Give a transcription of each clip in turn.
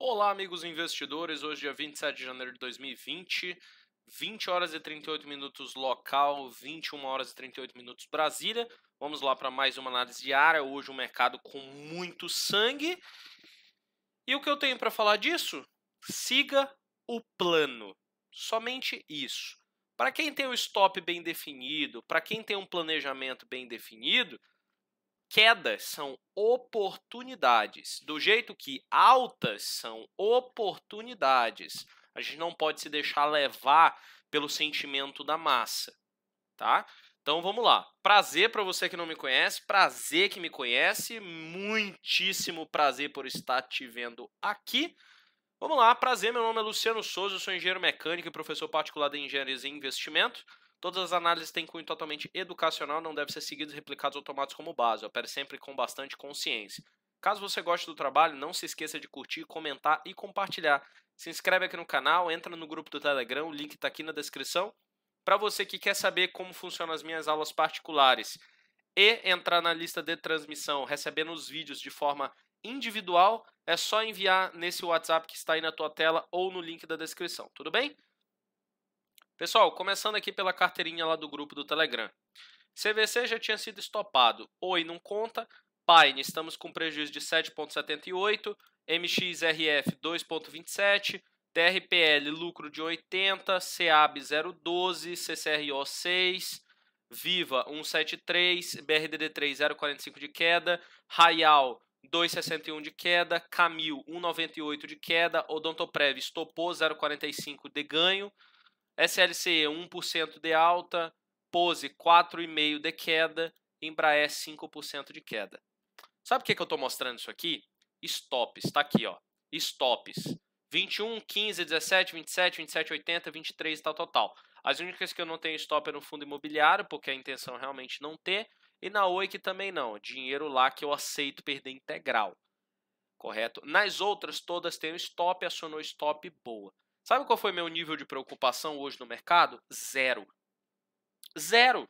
Olá, amigos investidores. Hoje é 27 de janeiro de 2020, 20 horas e 38 minutos local, 21 horas e 38 minutos Brasília. Vamos lá para mais uma análise diária. Hoje, um mercado com muito sangue. E o que eu tenho para falar disso? Siga o plano. Somente isso. Para quem tem o stop bem definido, para quem tem um planejamento bem definido, quedas são oportunidades, do jeito que altas são oportunidades. A gente não pode se deixar levar pelo sentimento da massa, tá? Então vamos lá. Prazer para você que não me conhece, prazer que me conhece, muitíssimo prazer por estar te vendo aqui. Vamos lá, prazer. Meu nome é Luciano Souza, sou engenheiro mecânico e professor particular de engenharia e investimento. Todas as análises têm cunho totalmente educacional, não devem ser seguidos e replicados automáticos como base. Opere sempre com bastante consciência. Caso você goste do trabalho, não se esqueça de curtir, comentar e compartilhar. Se inscreve aqui no canal, entra no grupo do Telegram, o link está aqui na descrição. Para você que quer saber como funcionam as minhas aulas particulares e entrar na lista de transmissão, recebendo os vídeos de forma individual, é só enviar nesse WhatsApp que está aí na tua tela ou no link da descrição, tudo bem? Pessoal, começando aqui pela carteirinha lá do grupo do Telegram. CVC já tinha sido estopado. Oi, não conta. Pine, estamos com prejuízo de 7,78. MXRF, 2,27. TRPL, lucro de 80. CAB, 0,12. CCRO, 6. Viva, 1,73. BRDD3, 0,45 de queda. Rayal, 2,61 de queda, Camil 1,98 de queda, Odontoprev estopou 0,45 de ganho, SLC 1% de alta, Pose 4,5% de queda, Embraer 5% de queda. Sabe por que, que eu estou mostrando isso aqui? Stops, está aqui, ó. Stops. 21, 15, 17, 27, 27, 80, 23 e tal, tal, tal. As únicas que eu não tenho stop é no fundo imobiliário, porque a intenção é realmente não ter. E na Oi que também não. Dinheiro lá que eu aceito perder integral. Correto? Nas outras todas tem stop, acionou stop, boa. Sabe qual foi meu nível de preocupação hoje no mercado? Zero. Zero.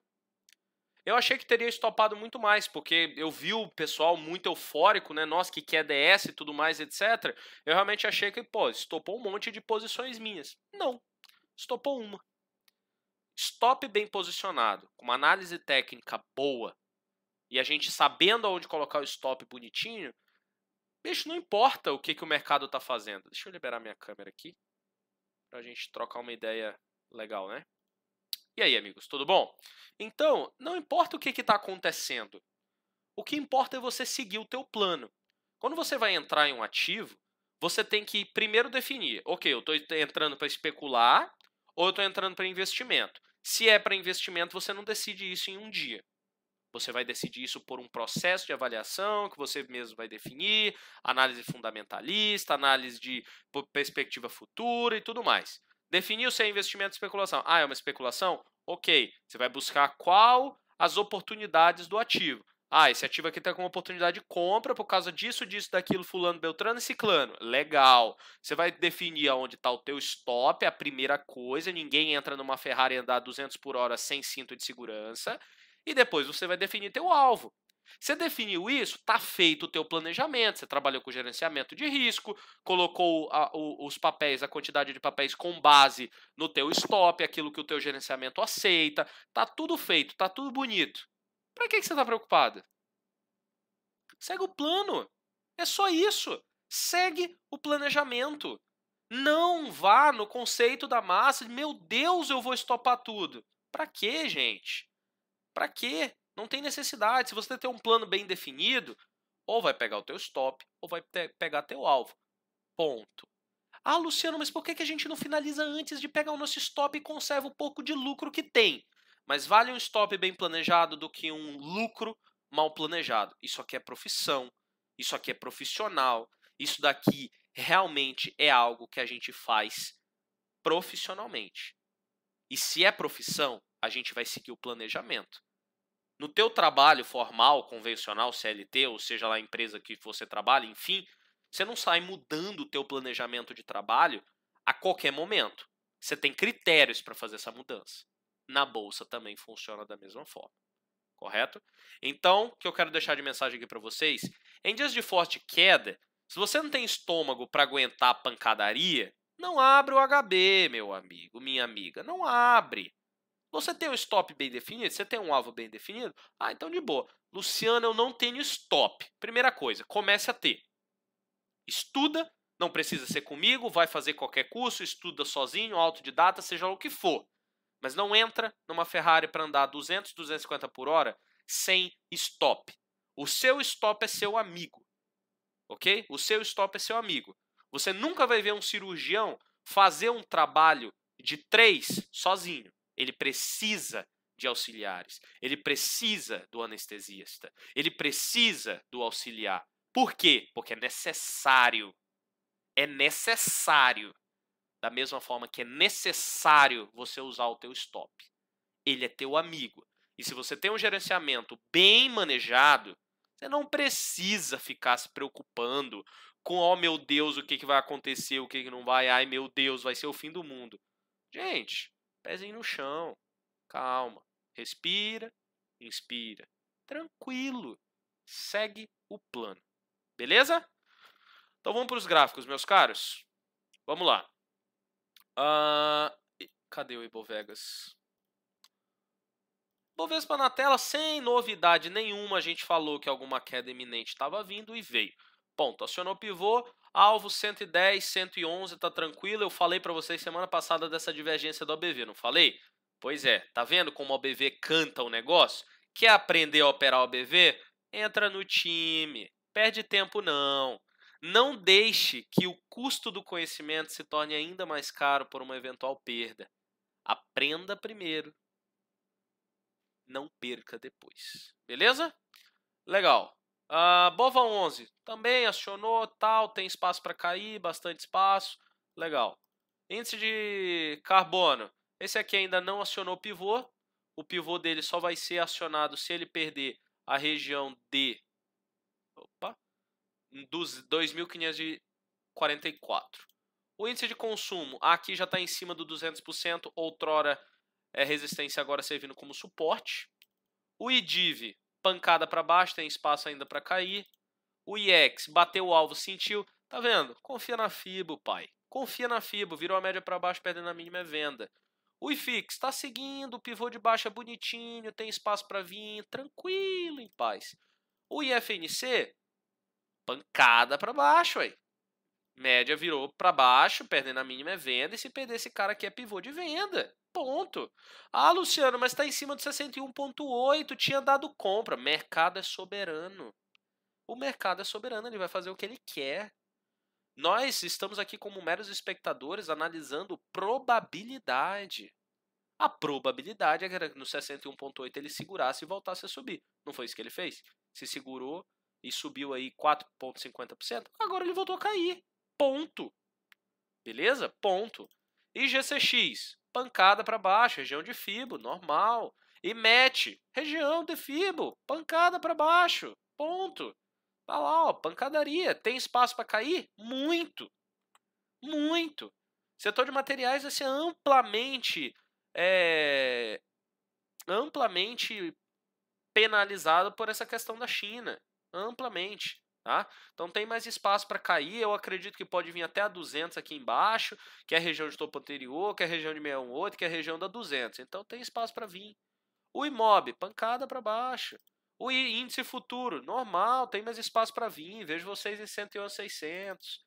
Eu achei que teria estopado muito mais, porque eu vi o pessoal muito eufórico, né? Nossa, que quer DS é e tudo mais, etc. Eu realmente achei que, pô, estopou um monte de posições minhas. Não. Estopou uma. Stop bem posicionado, com uma análise técnica boa, e a gente sabendo aonde colocar o stop bonitinho, bicho, não importa o que, que o mercado tá fazendo. Deixa eu liberar minha câmera aqui para a gente trocar uma ideia legal, né? E aí, amigos, tudo bom? Então, não importa o que está acontecendo, o que importa é você seguir o teu plano. Quando você vai entrar em um ativo, você tem que primeiro definir, ok, eu estou entrando para especular ou eu estou entrando para investimento. Se é para investimento, você não decide isso em um dia. Você vai decidir isso por um processo de avaliação que você mesmo vai definir, análise fundamentalista, análise de perspectiva futura e tudo mais. Definiu se é investimento de especulação. Ah, é uma especulação? Ok. Você vai buscar qual as oportunidades do ativo. Ah, esse ativo aqui está com uma oportunidade de compra por causa disso, disso, daquilo, fulano, beltrano e ciclano. Legal. Você vai definir aonde está o teu stop, a primeira coisa. Ninguém entra numa Ferrari andar 200 por hora sem cinto de segurança. E depois você vai definir teu alvo. Você definiu isso, está feito o teu planejamento, você trabalhou com gerenciamento de risco, colocou a, o, os papéis, a quantidade de papéis com base no teu stop, aquilo que o teu gerenciamento aceita, tá tudo feito, tá tudo bonito. Para que, que você está preocupado? Segue o plano. É só isso. Segue o planejamento. Não vá no conceito da massa, meu Deus, eu vou estopar tudo. Para quê, gente? Para quê? Não tem necessidade. Se você tem um plano bem definido, ou vai pegar o teu stop, ou vai pegar teu alvo. Ponto. Ah, Luciano, mas por que, que a gente não finaliza antes de pegar o nosso stop e conserva o pouco de lucro que tem? Mas vale um stop bem planejado do que um lucro mal planejado. Isso aqui é profissão, isso aqui é profissional, isso daqui realmente é algo que a gente faz profissionalmente. E se é profissão, a gente vai seguir o planejamento. No teu trabalho formal, convencional, CLT, ou seja lá a empresa que você trabalha, enfim, você não sai mudando o teu planejamento de trabalho a qualquer momento. Você tem critérios para fazer essa mudança. Na bolsa também funciona da mesma forma. Correto? Então, o que eu quero deixar de mensagem aqui para vocês, em dias de forte queda, se você não tem estômago para aguentar a pancadaria, não abre o HB, meu amigo, minha amiga, não abre. Você tem um stop bem definido? Você tem um alvo bem definido? Ah, então de boa. Luciano, eu não tenho stop. Primeira coisa, comece a ter. Estuda, não precisa ser comigo, vai fazer qualquer curso, estuda sozinho, autodidata, seja o que for. Mas não entra numa Ferrari para andar 200, 250 por hora sem stop. O seu stop é seu amigo. OK? O seu stop é seu amigo. Você nunca vai ver um cirurgião fazer um trabalho de três sozinho. Ele precisa de auxiliares, ele precisa do anestesista, ele precisa do auxiliar. Por quê? Porque é necessário. É necessário. Da mesma forma que é necessário você usar o teu stop. Ele é teu amigo. E se você tem um gerenciamento bem manejado, você não precisa ficar se preocupando com, oh meu Deus, o que, que vai acontecer, o que, que não vai, ai meu Deus, vai ser o fim do mundo. Gente, pezinho no chão, calma, respira, inspira, tranquilo, segue o plano, beleza? Então vamos para os gráficos, meus caros. Vamos lá. Uh, cadê o Ibovegas? Bovespa na tela, sem novidade nenhuma, a gente falou que alguma queda iminente estava vindo e veio. Ponto, acionou o pivô, Alvo 110, 111, tá tranquilo. Eu falei para vocês semana passada dessa divergência do OBV, não falei? Pois é, tá vendo como o OBV canta o negócio? Quer aprender a operar o OBV? Entra no time. Perde tempo não. Não deixe que o custo do conhecimento se torne ainda mais caro por uma eventual perda. Aprenda primeiro. Não perca depois. Beleza? Legal. Uh, Bova 11 também acionou, tal, tem espaço para cair, bastante espaço, legal. Índice de carbono, esse aqui ainda não acionou pivô, o pivô dele só vai ser acionado se ele perder a região de opa, dos 2.544. O índice de consumo aqui já está em cima do 200%, outrora é resistência agora servindo como suporte. O IDIV pancada para baixo, tem espaço ainda para cair. O IEX bateu o alvo, sentiu. Tá vendo? Confia na FIBO, pai. Confia na FIBO. Virou a média para baixo, perdendo a mínima é venda. O IFIX está seguindo, o pivô de baixa é bonitinho, tem espaço para vir, tranquilo, em paz. O IFNC, pancada para baixo, aí. Média virou para baixo, perdendo a mínima é venda, e se perder esse cara aqui é pivô de venda. Ponto. Ah, Luciano, mas está em cima de 61,8, tinha dado compra. Mercado é soberano. O mercado é soberano, ele vai fazer o que ele quer. Nós estamos aqui como meros espectadores analisando probabilidade. A probabilidade era é que no 61,8 ele segurasse e voltasse a subir. Não foi isso que ele fez? Se segurou e subiu aí 4,50%. Agora ele voltou a cair. Ponto. Beleza? Ponto. E GCX, pancada para baixo, região de fibo, normal. E MET, região de fibo, pancada para baixo, ponto. Olha tá lá, ó, pancadaria. Tem espaço para cair? Muito. Muito. Setor de materiais vai ser amplamente é, amplamente penalizado por essa questão da China. Amplamente. Tá? Então tem mais espaço para cair, eu acredito que pode vir até a 200 aqui embaixo, que é a região de topo anterior, que é a região de 618, que é a região da 200. Então tem espaço para vir. O IMOB, pancada para baixo. O índice futuro, normal, tem mais espaço para vir. Vejo vocês em 111,600.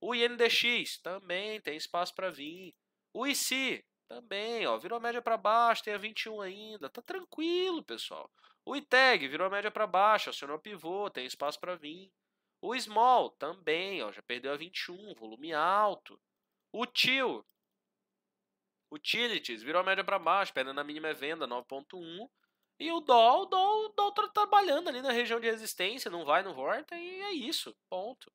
O INDX, também tem espaço para vir. O IC, também, ó, virou média para baixo, tem a 21 ainda. Tá tranquilo, pessoal. O ITEG virou a média para baixo, acionou pivô, tem espaço para vir. O Small também, ó, já perdeu a 21, volume alto. O TIL, Utilities, virou a média para baixo, perdendo a mínima é venda, 9.1. E o DOL, o DOL, tá trabalhando ali na região de resistência, não vai, não volta, e é isso, ponto.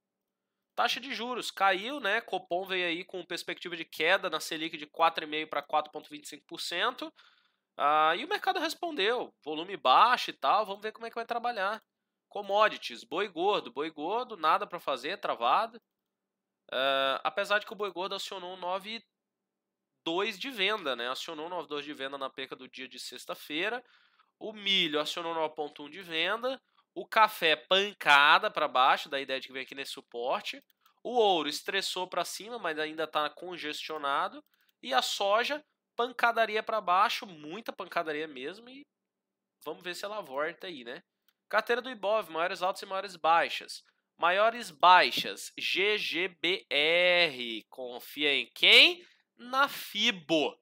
Taxa de juros caiu, né? Copom veio aí com perspectiva de queda na Selic de 4,5% para 4,25%. Ah, e o mercado respondeu, volume baixo e tal, vamos ver como é que vai trabalhar. Commodities, boi gordo, boi gordo, nada para fazer, travado. Ah, apesar de que o boi gordo acionou 9,2 de venda, né? Acionou 9,2 de venda na perca do dia de sexta-feira. O milho acionou 9,1 de venda. O café pancada para baixo, da ideia de que vem aqui nesse suporte. O ouro estressou para cima, mas ainda está congestionado. E a soja pancadaria para baixo, muita pancadaria mesmo, e vamos ver se ela volta aí, né? Carteira do Ibov, maiores altos e maiores baixas. Maiores baixas, GGBR. Confia em quem? Na FIBO.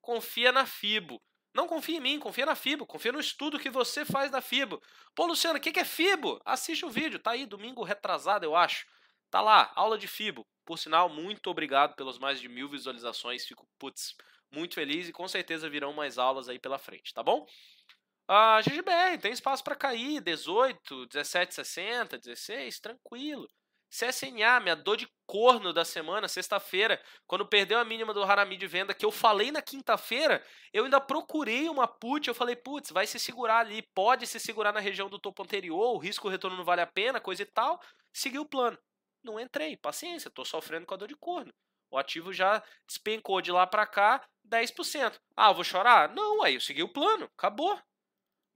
Confia na FIBO. Não confia em mim, confia na FIBO, confia no estudo que você faz da FIBO. Pô, Luciano, o que, que, é FIBO? Assiste o vídeo, tá aí, domingo retrasado, eu acho. Tá lá, aula de FIBO. Por sinal, muito obrigado pelos mais de mil visualizações. Fico, putz, muito feliz e com certeza virão mais aulas aí pela frente, tá bom? A ah, GGBR tem espaço para cair, 18, 17, 60, 16, tranquilo. CSNA, minha dor de corno da semana, sexta-feira, quando perdeu a mínima do Harami de venda, que eu falei na quinta-feira, eu ainda procurei uma put, eu falei, putz, vai se segurar ali, pode se segurar na região do topo anterior, o risco retorno não vale a pena, coisa e tal, segui o plano. Não entrei, paciência, tô sofrendo com a dor de corno. O ativo já despencou de lá para cá 10%. Ah, vou chorar? Não, aí eu segui o plano, acabou.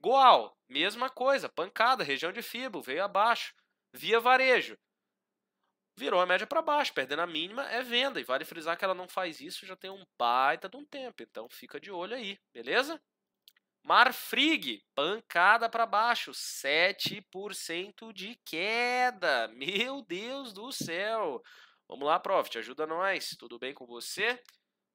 Goal, mesma coisa, pancada, região de fibo, veio abaixo. Via varejo, virou a média para baixo, perdendo a mínima é venda. E vale frisar que ela não faz isso já tem um baita de um tempo, então fica de olho aí, beleza? Marfrig, pancada para baixo, 7% de queda. Meu Deus do céu! Vamos lá, prof, te ajuda nós. Tudo bem com você?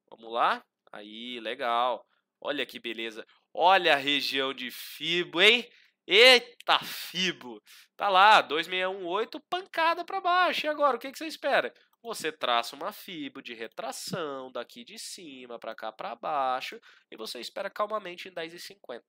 Vamos lá? Aí, legal. Olha que beleza. Olha a região de fibo, hein? Eita, fibo. Tá lá, 2618, pancada para baixo. E agora, o que, que você espera? Você traça uma fibo de retração daqui de cima para cá para baixo e você espera calmamente em 10,50.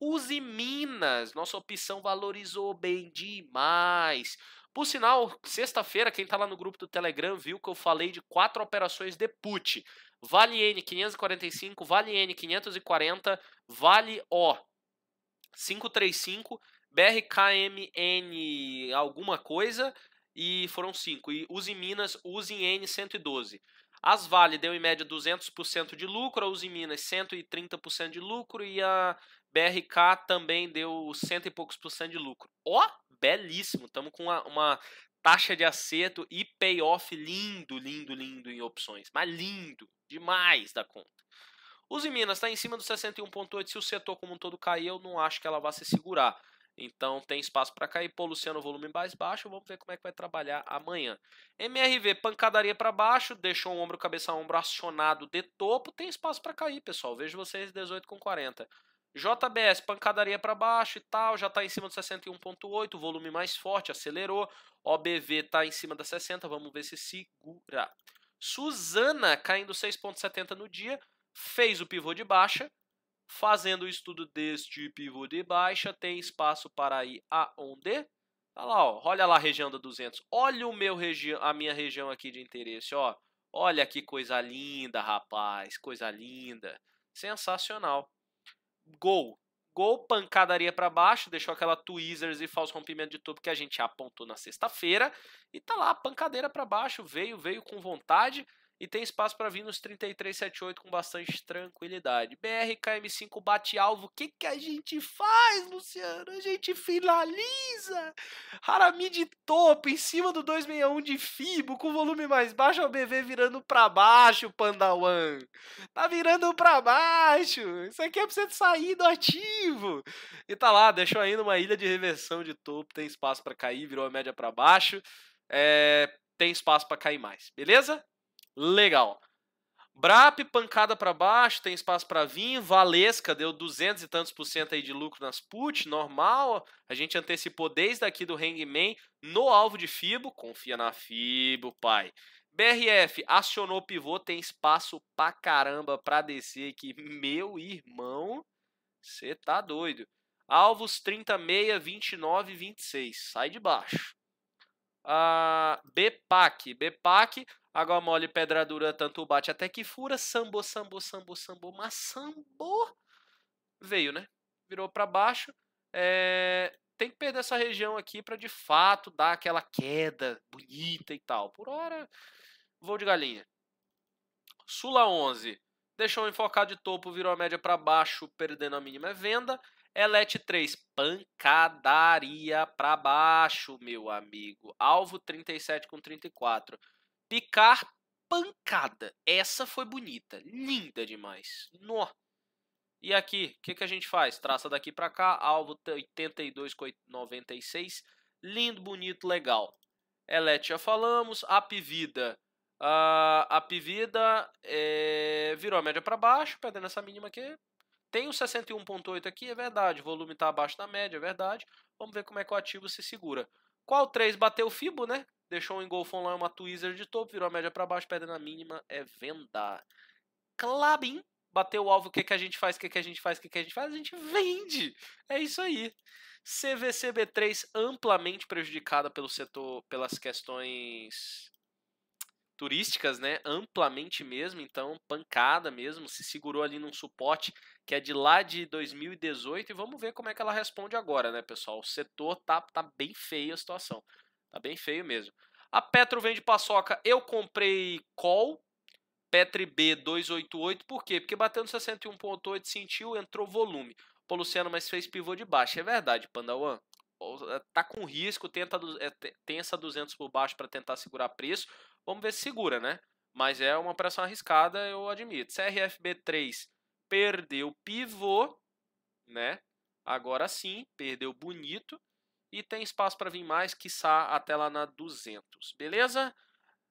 Use Minas, nossa opção valorizou bem demais. Por sinal, sexta-feira, quem está lá no grupo do Telegram viu que eu falei de quatro operações de put. Vale N 545, Vale N 540, Vale O 535, BRKMN alguma coisa e foram cinco. E Use Minas, Use N 112. As Vale deu em média 200% de lucro, a Use Minas 130% de lucro e a BRK também deu cento e poucos por cento de lucro. Ó, oh, belíssimo. Estamos com uma, uma taxa de acerto e payoff lindo, lindo, lindo em opções. Mas lindo, demais da conta. Uzi Minas está em cima do 61,8. Se o setor como um todo cair, eu não acho que ela vá se segurar. Então tem espaço para cair. Pô, Luciano, volume mais baixo. Vamos ver como é que vai trabalhar amanhã. MRV, pancadaria para baixo. Deixou o ombro, cabeça, ombro acionado de topo. Tem espaço para cair, pessoal. Vejo vocês 18,40. JBS, pancadaria para baixo e tal, já está em cima do 61.8, volume mais forte, acelerou. OBV está em cima da 60, vamos ver se segura. Suzana caindo 6.70 no dia, fez o pivô de baixa. Fazendo o estudo deste pivô de baixa, tem espaço para ir aonde? Tá lá, ó. olha lá a região da 200. Olha o meu a minha região aqui de interesse, ó. Olha que coisa linda, rapaz, coisa linda. Sensacional. Gol. Gol, pancadaria para baixo, deixou aquela tweezers e falso rompimento de tubo que a gente apontou na sexta-feira. E tá lá, pancadeira para baixo, veio, veio com vontade e tem espaço para vir nos 3378 com bastante tranquilidade. brkm 5 bate alvo. O que, que a gente faz, Luciano? A gente finaliza. Harami de topo em cima do 261 de Fibo com volume mais baixo. O BV virando para baixo, Panda One Tá virando para baixo. Isso aqui é para você sair do ativo. E tá lá, deixou ainda uma ilha de reversão de topo. Tem espaço para cair, virou a média para baixo. É, tem espaço para cair mais, beleza? Legal. Brap, pancada para baixo, tem espaço para vir. Valesca deu 200 e tantos por cento aí de lucro nas put, normal. A gente antecipou desde aqui do Hangman no alvo de Fibo. Confia na Fibo, pai. BRF acionou pivô, tem espaço pra caramba pra descer aqui. Meu irmão, você tá doido. Alvos 36, 6, 29, 26. Sai de baixo. Ah, a BPAC. BPAC, água mole, pedra dura, tanto bate até que fura. Sambo, sambo, sambo, sambo, mas sambo veio, né? Virou para baixo. É... Tem que perder essa região aqui para de fato dar aquela queda bonita e tal. Por hora, vou de galinha. Sula 11. Deixou enfocar de topo, virou a média para baixo, perdendo a mínima é venda. Elete 3, pancadaria para baixo, meu amigo. Alvo 37 com 34. Picar, pancada. Essa foi bonita, linda demais. Nó. E aqui, o que, que a gente faz? Traça daqui para cá, alvo 82 com 96. Lindo, bonito, legal. Elete já falamos, apivida. Uh, apivida é, virou a média para baixo, perdendo essa mínima aqui, tem o 61,8 aqui, é verdade. O volume está abaixo da média, é verdade. Vamos ver como é que o ativo se segura. Qual 3 bateu o FIBO, né? Deixou um engolfão lá uma tweezer de topo, virou a média para baixo, perdendo a mínima, é venda. Clabin bateu o alvo, o que, que a gente faz, o que, que a gente faz, o que, que a gente faz? A gente vende. É isso aí. CVCB3 amplamente prejudicada pelo setor, pelas questões turísticas, né? Amplamente mesmo, então pancada mesmo, se segurou ali num suporte que é de lá de 2018 e vamos ver como é que ela responde agora, né, pessoal? O setor tá, tá bem feio a situação, tá bem feio mesmo. A Petro vende paçoca, eu comprei call, Petri B288, por quê? Porque bateu no 61.8, sentiu, entrou volume. Pô, Luciano, mas fez pivô de baixo, é verdade, Panda One eh, tá com risco, tenta, eh, tem 200 por baixo para tentar segurar preço, Vamos ver se segura, né? Mas é uma operação arriscada, eu admito. CRFB3 perdeu pivô, né? Agora sim, perdeu bonito. E tem espaço para vir mais, quiçá até lá na 200. Beleza?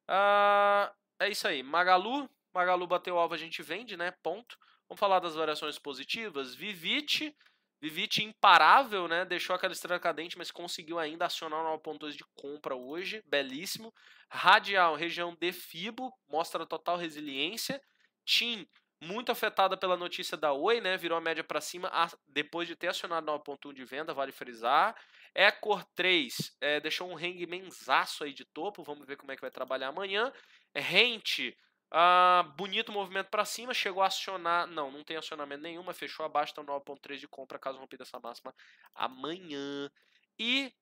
Ah, é isso aí. Magalu. Magalu bateu alvo, a gente vende, né? Ponto. Vamos falar das variações positivas. Vivite Vivite imparável, né? Deixou aquela estrela cadente, mas conseguiu ainda acionar o 9.2 de compra hoje. Belíssimo. Radial, região de Fibo, mostra total resiliência. TIM, muito afetada pela notícia da Oi, né? Virou a média para cima depois de ter acionado 9.1 de venda, vale frisar. Ecor 3 é, eh, deixou um hangmanzaço aí de topo, vamos ver como é que vai trabalhar amanhã. Rente ah, bonito movimento para cima, chegou a acionar. Não, não tem acionamento nenhuma, fechou abaixo, então 9,3 de compra caso rompida essa máxima amanhã. E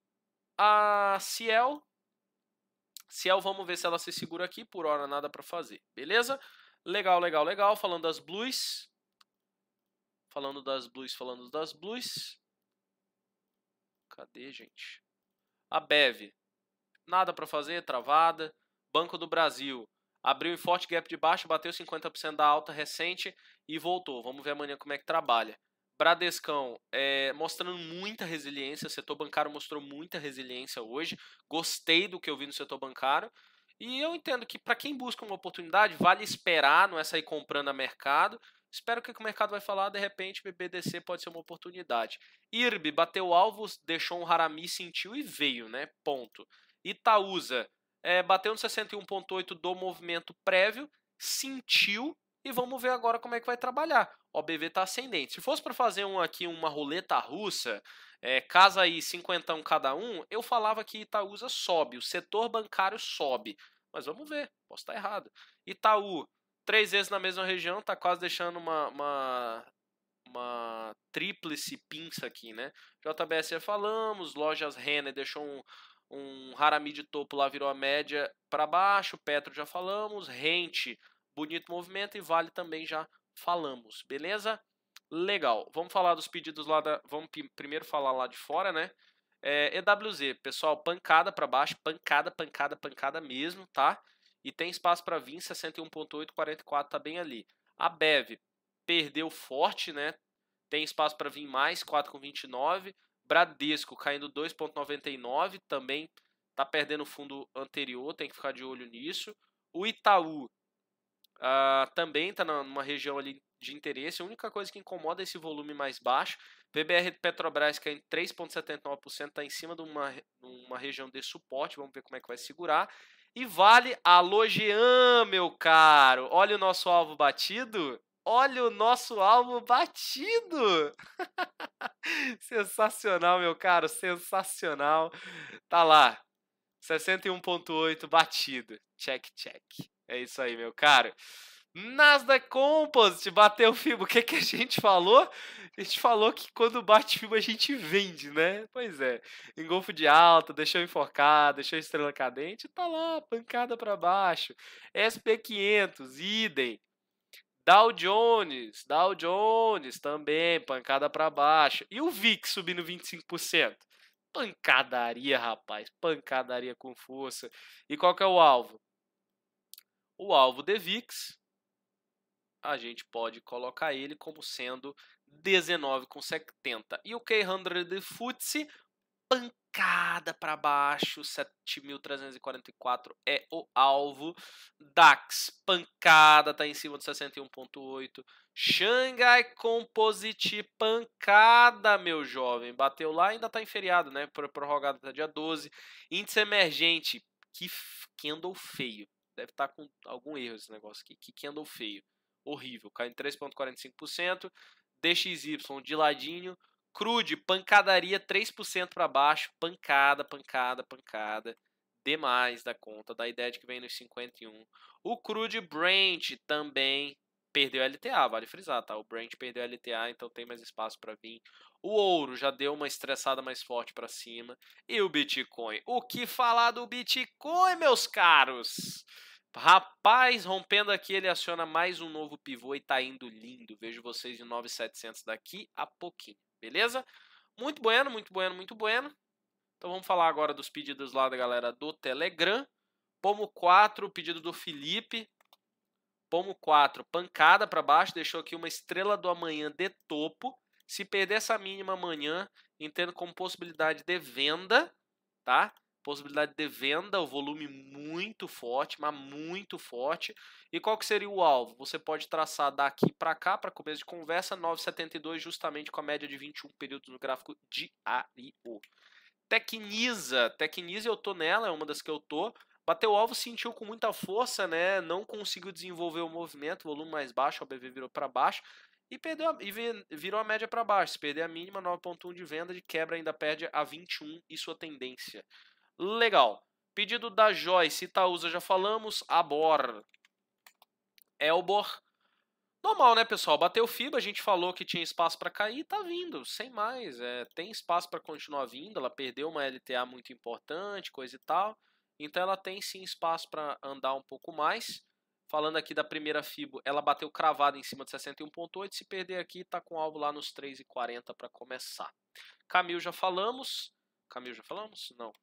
a Ciel. Ciel, vamos ver se ela se segura aqui. Por hora, nada para fazer, beleza? Legal, legal, legal. Falando das blues. Falando das blues, falando das blues. Cadê, gente? A Bev. Nada para fazer, travada. Banco do Brasil abriu em forte gap de baixo, bateu 50% da alta recente e voltou. Vamos ver amanhã como é que trabalha. Bradescão é, mostrando muita resiliência, o setor bancário mostrou muita resiliência hoje. Gostei do que eu vi no setor bancário. E eu entendo que para quem busca uma oportunidade, vale esperar, não é sair comprando a mercado. Espero que o mercado vai falar, de repente, BBDC pode ser uma oportunidade. IRB bateu alvos, deixou um Harami, sentiu e veio, né? Ponto. Itaúsa é, bateu no 61,8 do movimento prévio, sentiu e vamos ver agora como é que vai trabalhar. O BV está ascendente. Se fosse para fazer um aqui uma roleta russa, é, casa aí 50 cada um, eu falava que Itaúsa sobe, o setor bancário sobe. Mas vamos ver, posso estar tá errado. Itaú, três vezes na mesma região, está quase deixando uma, uma, uma tríplice pinça aqui, né? JBS falamos, lojas Renner deixou um, um Harami de topo lá virou a média para baixo, Petro já falamos, Rente, bonito movimento e Vale também já falamos, beleza? Legal. Vamos falar dos pedidos lá da, vamos primeiro falar lá de fora, né? É, EWZ, pessoal, pancada para baixo, pancada, pancada, pancada mesmo, tá? E tem espaço para vir, 61.8, 44 tá bem ali. A Bev perdeu forte, né? Tem espaço para vir mais, 4,29. Bradesco caindo 2,99, também está perdendo o fundo anterior, tem que ficar de olho nisso. O Itaú uh, também está numa região ali de interesse. A única coisa que incomoda é esse volume mais baixo. PBR Petrobras caindo 3,79%, está em cima de uma, uma região de suporte, vamos ver como é que vai segurar. E vale a Logean, meu caro. Olha o nosso alvo batido. Olha o nosso alvo batido! sensacional, meu caro, sensacional. Tá lá. 61.8 batido. Check, check. É isso aí, meu caro. Nasdaq Composite bateu FIBO. O que, que a gente falou? A gente falou que quando bate FIBO a gente vende, né? Pois é. Engolfo de alta, deixou enforcado, deixou estrela cadente, tá lá, pancada para baixo. SP500, idem. Dow Jones, Dow Jones também, pancada para baixo. E o VIX subindo 25%. Pancadaria, rapaz, pancadaria com força. E qual que é o alvo? O alvo de VIX, a gente pode colocar ele como sendo 19,70. E o K100 de FTSE, pancada para baixo, 7.344 é o alvo. DAX, pancada, está em cima de 61.8. Xangai Composite, pancada, meu jovem. Bateu lá, ainda está em feriado, né? Prorrogado até dia 12. Índice emergente, que candle feio. Deve estar tá com algum erro esse negócio aqui. Que candle feio. Horrível, cai em 3,45%. DXY de ladinho, Crude, pancadaria 3% para baixo, pancada, pancada, pancada. Demais da conta, da ideia de que vem nos 51. O Crude Brent também perdeu LTA, vale frisar, tá? O Brent perdeu LTA, então tem mais espaço para vir. O ouro já deu uma estressada mais forte para cima. E o Bitcoin? O que falar do Bitcoin, meus caros? Rapaz, rompendo aqui, ele aciona mais um novo pivô e tá indo lindo. Vejo vocês em 9.700 daqui a pouquinho. Beleza? Muito bueno, muito bueno, muito bueno. Então vamos falar agora dos pedidos lá da galera do Telegram. Pomo 4, pedido do Felipe. Pomo 4, pancada para baixo, deixou aqui uma estrela do amanhã de topo. Se perder essa mínima amanhã, entendo como possibilidade de venda, tá? possibilidade de venda, o volume muito forte, mas muito forte. E qual que seria o alvo? Você pode traçar daqui para cá, para começo de conversa, 9,72 justamente com a média de 21 períodos no gráfico diário. Tecnisa, Tecnisa eu tô nela, é uma das que eu tô. Bateu o alvo, sentiu com muita força, né? Não conseguiu desenvolver o movimento, volume mais baixo, o BV virou para baixo e perdeu a, e virou a média para baixo. Se perder a mínima, 9.1 de venda, de quebra ainda perde a 21 e sua tendência. Legal. Pedido da Joyce Itaúsa, já falamos. Abor. Elbor. Normal, né, pessoal? Bateu FIBA, a gente falou que tinha espaço para cair, tá vindo, sem mais. É, tem espaço para continuar vindo, ela perdeu uma LTA muito importante, coisa e tal. Então ela tem sim espaço para andar um pouco mais. Falando aqui da primeira FIBO, ela bateu cravada em cima de 61.8, se perder aqui, tá com alvo lá nos 3,40 para começar. Camil já falamos. Camil já falamos? Não.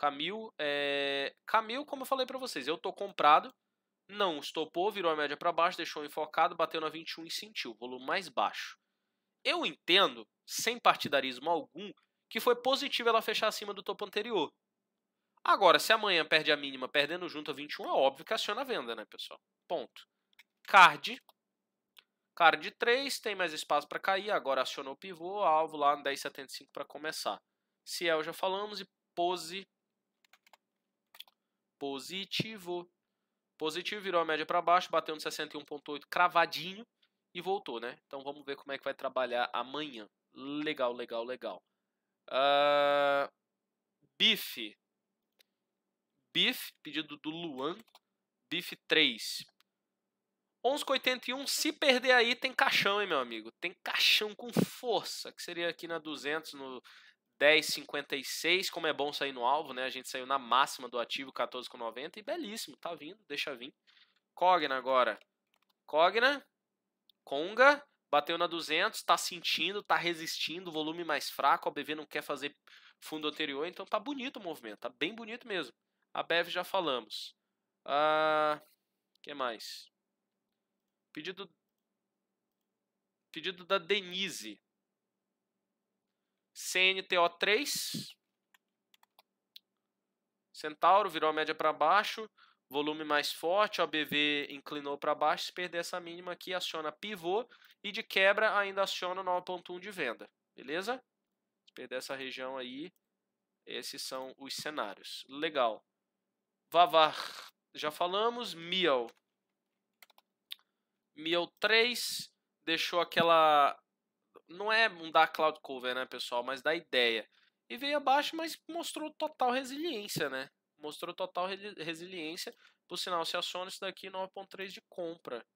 Camil, é... Eh, Camil, como eu falei para vocês, eu tô comprado, não estopou, virou a média para baixo, deixou enfocado, bateu na 21 e sentiu, volume mais baixo. Eu entendo, sem partidarismo algum, que foi positivo ela fechar acima do topo anterior. Agora, se amanhã perde a mínima, perdendo junto a 21, é óbvio que aciona a venda, né, pessoal? Ponto. Card. Card 3, tem mais espaço para cair, agora acionou o pivô, alvo lá no 10,75 para começar. Ciel já falamos e pose positivo. Positivo, virou a média para baixo, bateu no 61.8 cravadinho e voltou, né? Então vamos ver como é que vai trabalhar amanhã. Legal, legal, legal. Uh, bife. Bife, pedido do Luan. Bife 3. 11,81. Se perder aí, tem caixão, hein, meu amigo? Tem caixão com força, que seria aqui na 200, no 10,56, como é bom sair no alvo, né? A gente saiu na máxima do ativo, 14,90 e belíssimo, tá vindo, deixa vir. Cogna agora. Cogna, Conga, bateu na 200, tá sentindo, tá resistindo, volume mais fraco, a BV não quer fazer fundo anterior, então tá bonito o movimento, tá bem bonito mesmo. A BEV já falamos. Ah, que mais? Pedido pedido da Denise. CNTO3. Centauro virou a média para baixo, volume mais forte, OBV inclinou para baixo, se perder essa mínima aqui, aciona pivô e de quebra ainda aciona o 9.1 de venda, beleza? Se perder essa região aí, esses são os cenários. Legal. Vavar, já falamos, Miel. Miel 3 deixou aquela não é um da cloud cover, né, pessoal, mas da ideia. E veio abaixo, mas mostrou total resiliência, né? Mostrou total resiliência. Por sinal, se aciona isso daqui 9.3 de compra,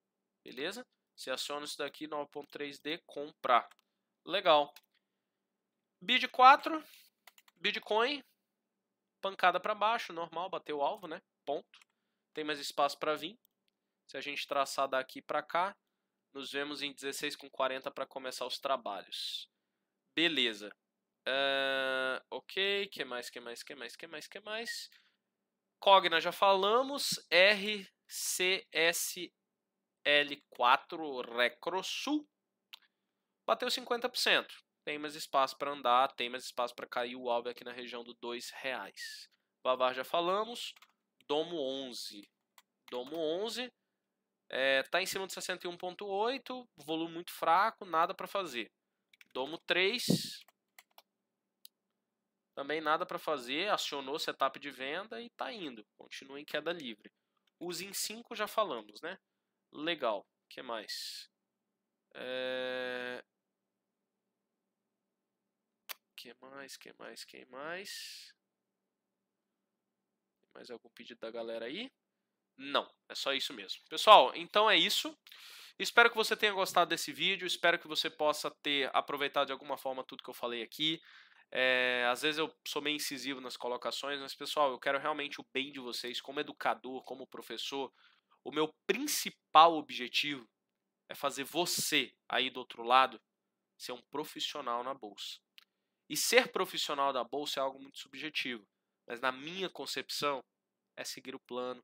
beleza? Se aciona isso daqui 9.3 de comprar. Legal. Bid 4, Bitcoin, pancada para baixo, normal, bateu o alvo, né? Ponto. Tem mais espaço para vir. Se a gente traçar daqui para cá, nos vemos em 16 com 40 para começar os trabalhos. Beleza. Uh, ok, que mais, que mais, que mais, que mais, que mais? Cogna já falamos. RCSL4 Recrosul. Bateu 50%. Tem mais espaço para andar, tem mais espaço para cair o alvo aqui na região do R$ 2,00. Bavar já falamos. Domo 11. Domo 11. Está eh, em cima de 61.8, volume muito fraco, nada para fazer. Domo 3, também nada para fazer, acionou setup de venda e está indo. Continua em queda livre. Os em 5 já falamos, né? Legal. O que mais? É... que mais? que mais? que mais? mais algum pedido da galera aí? Não, é só isso mesmo. Pessoal, então é isso. Espero que você tenha gostado desse vídeo, espero que você possa ter aproveitado de alguma forma tudo que eu falei aqui. É, às vezes eu sou meio incisivo nas colocações, mas pessoal, eu quero realmente o bem de vocês como educador, como professor. O meu principal objetivo é fazer você aí do outro lado ser um profissional na bolsa. E ser profissional da bolsa é algo muito subjetivo, mas na minha concepção é seguir o plano,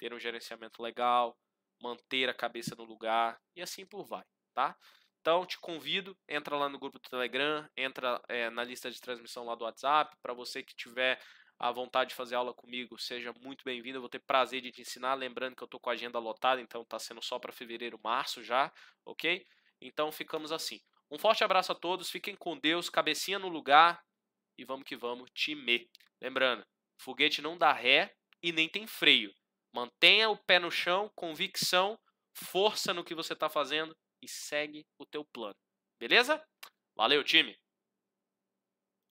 ter um gerenciamento legal, manter a cabeça no lugar e assim por vai, tá? Então te convido, entra lá no grupo do Telegram, entra é, na lista de transmissão lá do WhatsApp, para você que tiver a vontade de fazer aula comigo, seja muito bem-vindo, eu vou ter prazer de te ensinar, lembrando que eu tô com a agenda lotada, então tá sendo só para fevereiro, março já, OK? Então ficamos assim. Um forte abraço a todos, fiquem com Deus, cabecinha no lugar e vamos que vamos, time. Lembrando, foguete não dá ré e nem tem freio. Mantenha o pé no chão, convicção, força no que você está fazendo e segue o teu plano. Beleza? Valeu, time!